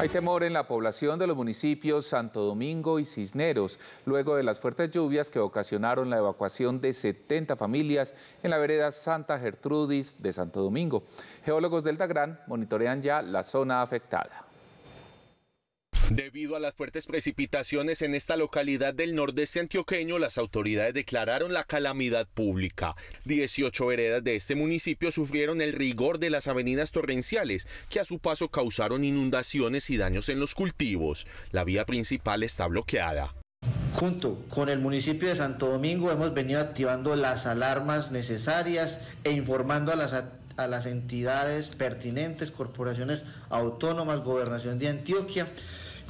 Hay temor en la población de los municipios Santo Domingo y Cisneros, luego de las fuertes lluvias que ocasionaron la evacuación de 70 familias en la vereda Santa Gertrudis de Santo Domingo. Geólogos del Dagrán monitorean ya la zona afectada. Debido a las fuertes precipitaciones en esta localidad del nordeste antioqueño, las autoridades declararon la calamidad pública. 18 veredas de este municipio sufrieron el rigor de las avenidas torrenciales, que a su paso causaron inundaciones y daños en los cultivos. La vía principal está bloqueada. Junto con el municipio de Santo Domingo hemos venido activando las alarmas necesarias e informando a las a las entidades pertinentes, corporaciones autónomas, gobernación de Antioquia,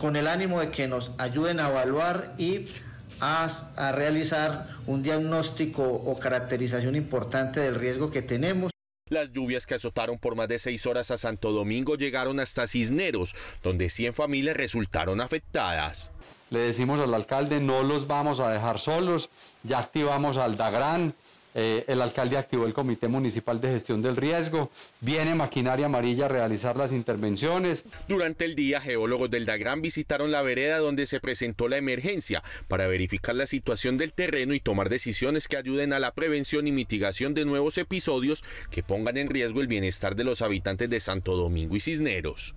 con el ánimo de que nos ayuden a evaluar y a, realizar un diagnóstico o caracterización importante del riesgo que tenemos. Las lluvias que azotaron por más de seis horas a Santo Domingo llegaron hasta Cisneros, donde 100 familias resultaron afectadas. Le decimos al alcalde, no los vamos a dejar solos, ya activamos al eh, el alcalde activó el Comité Municipal de Gestión del Riesgo. Viene Maquinaria Amarilla a realizar las intervenciones. Durante el día, geólogos del Dagrán visitaron la vereda donde se presentó la emergencia para verificar la situación del terreno y tomar decisiones que ayuden a la prevención y mitigación de nuevos episodios que pongan en riesgo el bienestar de los habitantes de Santo Domingo y Cisneros.